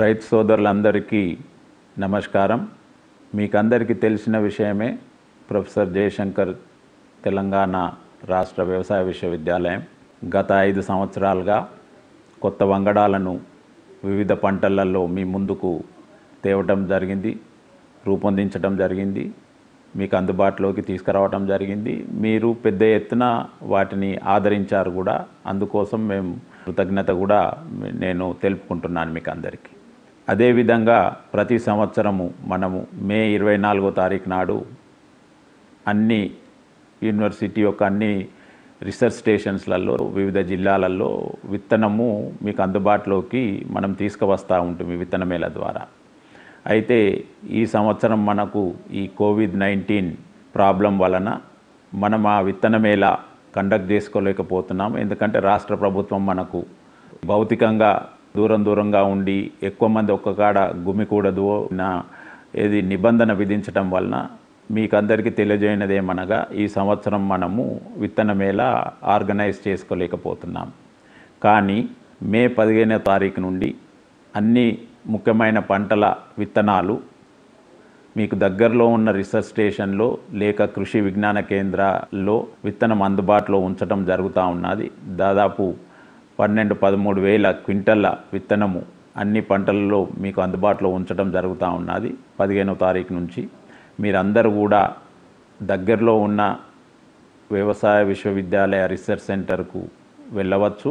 రైతు సోదరులందరికీ నమస్కారం మీకందరికీ తెలిసిన విషయమే ప్రొఫెసర్ జయశంకర్ తెలంగాణ రాష్ట్ర వ్యవసాయ విశ్వవిద్యాలయం గత ఐదు సంవత్సరాలుగా కొత్త వంగడాలను వివిధ పంటలలో మీ ముందుకు తేవటం జరిగింది రూపొందించడం జరిగింది మీకు అందుబాటులోకి తీసుకురావడం జరిగింది మీరు పెద్ద ఎత్తున వాటిని ఆదరించారు కూడా అందుకోసం మేము కృతజ్ఞత కూడా నేను తెలుపుకుంటున్నాను మీకు అందరికీ అదేవిధంగా ప్రతి సంవత్సరము మనము మే ఇరవై నాలుగో తారీఖు నాడు అన్ని యూనివర్సిటీ యొక్క అన్ని రీసెర్చ్ స్టేషన్స్లలో వివిధ జిల్లాలలో విత్తనము మీకు అందుబాటులోకి మనం తీసుకువస్తూ ఉంటుంది విత్తనమేల ద్వారా అయితే ఈ సంవత్సరం మనకు ఈ కోవిడ్ నైన్టీన్ ప్రాబ్లం వలన మనం ఆ విత్తనమేళ కండక్ట్ చేసుకోలేకపోతున్నాం ఎందుకంటే రాష్ట్ర ప్రభుత్వం మనకు భౌతికంగా దూరం దూరంగా ఉండి ఎక్కువ మంది ఒక్కకాడ గుమికూడదు నా ఏది నిబంధన విధించడం వలన మీకు అందరికీ ఏమనగా ఈ సంవత్సరం మనము విత్తనమేళ ఆర్గనైజ్ చేసుకోలేకపోతున్నాం కానీ మే పదిహేనో తారీఖు నుండి అన్ని ముఖ్యమైన పంటల విత్తనాలు మీకు దగ్గరలో ఉన్న రీసెర్చ్ స్టేషన్లో లేక కృషి విజ్ఞాన కేంద్రాల్లో విత్తనం అందుబాటులో ఉంచడం జరుగుతూ ఉన్నది దాదాపు పన్నెండు పదమూడు వేల క్వింటల్ల విత్తనము అన్ని పంటలలో మీకు అందుబాటులో ఉంచడం జరుగుతూ ఉన్నది పదిహేనో తారీఖు నుంచి మీరందరూ కూడా దగ్గరలో ఉన్న వ్యవసాయ విశ్వవిద్యాలయ రీసెర్చ్ సెంటర్కు వెళ్ళవచ్చు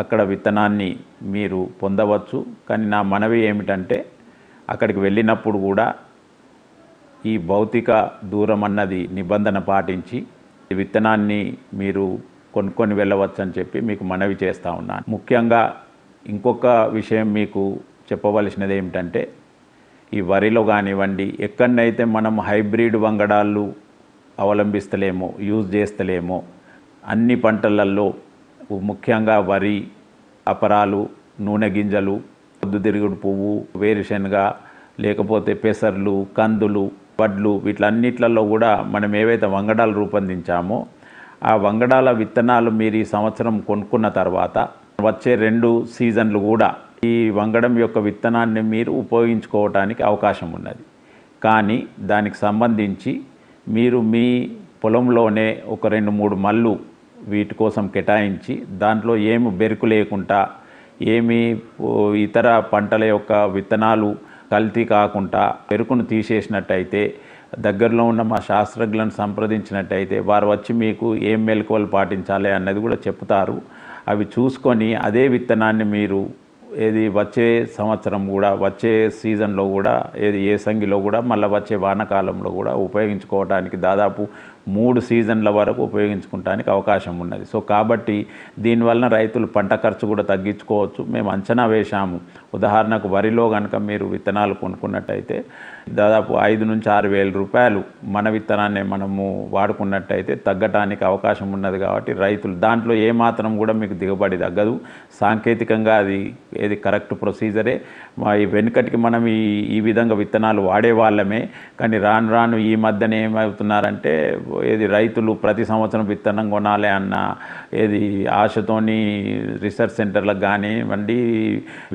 అక్కడ విత్తనాన్ని మీరు పొందవచ్చు కానీ నా మనవి ఏమిటంటే అక్కడికి వెళ్ళినప్పుడు కూడా ఈ భౌతిక దూరం అన్నది నిబంధన పాటించి విత్తనాన్ని మీరు కొనుక్కొని వెళ్ళవచ్చు అని చెప్పి మీకు మనవి చేస్తూ ఉన్నాను ముఖ్యంగా ఇంకొక విషయం మీకు చెప్పవలసినది ఏమిటంటే ఈ వరిలో కానివ్వండి ఎక్కడనైతే మనం హైబ్రిడ్ వంగడాలు అవలంబిస్తలేమో యూజ్ చేస్తలేమో అన్ని పంటలలో ముఖ్యంగా వరి అపరాలు నూనె గింజలు పొద్దుతిరుగుడు పువ్వు వేరుశనగ లేకపోతే పెసర్లు కందులు వడ్లు వీటిలన్నిట్లలో కూడా మనం ఏవైతే వంగడాలు రూపొందించామో ఆ వంగడాల విత్తనాలు మీరు ఈ సంవత్సరం కొనుక్కున్న తర్వాత వచ్చే రెండు సీజన్లు కూడా ఈ వంగడం యొక్క విత్తనాన్ని మీరు ఉపయోగించుకోవటానికి అవకాశం ఉన్నది కానీ దానికి సంబంధించి మీరు మీ పొలంలోనే ఒక రెండు మూడు మళ్ళు వీటి కోసం కేటాయించి దాంట్లో ఏమి బెరుకు లేకుండా ఏమి ఇతర పంటల యొక్క విత్తనాలు కల్తీ కాకుండా పెరుకును తీసేసినట్టయితే దగ్గరలో ఉన్న మా శాస్త్రజ్ఞులను సంప్రదించినట్టయితే వారు వచ్చి మీకు ఏం మెలకువలు పాటించాలి అన్నది కూడా చెప్తారు అవి చూసుకొని అదే విత్తనాన్ని మీరు ఏది వచ్చే సంవత్సరం కూడా వచ్చే సీజన్లో కూడా ఏది ఏసంగిలో కూడా మళ్ళీ వచ్చే వానకాలంలో కూడా ఉపయోగించుకోవడానికి దాదాపు మూడు సీజన్ల వరకు ఉపయోగించుకోవటానికి అవకాశం ఉన్నది సో కాబట్టి దీనివలన రైతులు పంట ఖర్చు కూడా తగ్గించుకోవచ్చు మేము అంచనా వేశాము ఉదాహరణకు వరిలో కనుక మీరు విత్తనాలు కొనుక్కున్నట్టయితే దాదాపు ఐదు నుంచి ఆరు వేల రూపాయలు మన విత్తనాన్ని మనము వాడుకున్నట్టయితే తగ్గటానికి అవకాశం ఉన్నది కాబట్టి రైతులు దాంట్లో ఏమాత్రం కూడా మీకు దిగుబడి తగ్గదు సాంకేతికంగా అది ఇది కరెక్ట్ ప్రొసీజరే ఈ వెనుకటికి మనం ఈ ఈ విధంగా విత్తనాలు వాడేవాళ్ళమే కానీ రాను రాను ఈ మధ్యన ఏమవుతున్నారంటే ఏది రైతులు ప్రతి సంవత్సరం విత్తనం కొనాలి అన్న ఏది ఆశతోని రీసెర్చ్ సెంటర్లకు కానివ్వండి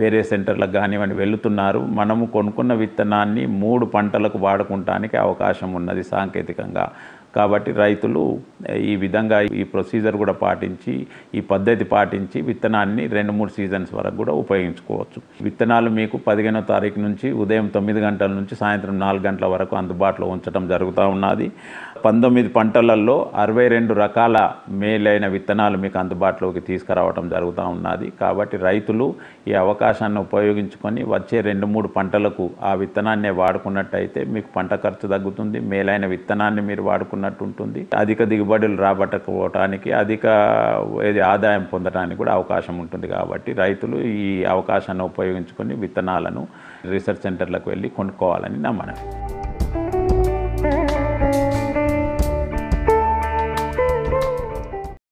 వేరే సెంటర్లకు కానివ్వండి వెళుతున్నారు మనము కొనుక్కున్న విత్తనాన్ని మూడు పంటలకు వాడుకుంటానికి అవకాశం ఉన్నది సాంకేతికంగా కాబట్టి రైతులు ఈ విధంగా ఈ ప్రొసీజర్ కూడా పాటించి ఈ పద్ధతి పాటించి విత్తనాన్ని రెండు మూడు సీజన్స్ వరకు కూడా ఉపయోగించుకోవచ్చు విత్తనాలు మీకు పదిహేనో తారీఖు నుంచి ఉదయం తొమ్మిది గంటల నుంచి సాయంత్రం నాలుగు గంటల వరకు అందుబాటులో ఉంచడం జరుగుతూ ఉన్నది పంతొమ్మిది పంటలలో అరవై రెండు రకాల మేలైన విత్తనాలు మీకు అందుబాటులోకి తీసుకురావడం జరుగుతూ ఉన్నది కాబట్టి రైతులు ఈ అవకాశాన్ని ఉపయోగించుకొని వచ్చే రెండు మూడు పంటలకు ఆ విత్తనాన్ని వాడుకున్నట్టయితే మీకు పంట ఖర్చు తగ్గుతుంది మేలైన విత్తనాన్ని మీరు వాడుకున్న తీసుకున్నట్టు ఉంటుంది అధిక దిగుబడులు రాబట్టకపోవటానికి అధిక ఏది ఆదాయం పొందడానికి కూడా అవకాశం ఉంటుంది కాబట్టి రైతులు ఈ అవకాశాన్ని ఉపయోగించుకొని విత్తనాలను రీసెర్చ్ సెంటర్లకు వెళ్ళి కొనుక్కోవాలని నమ్మడం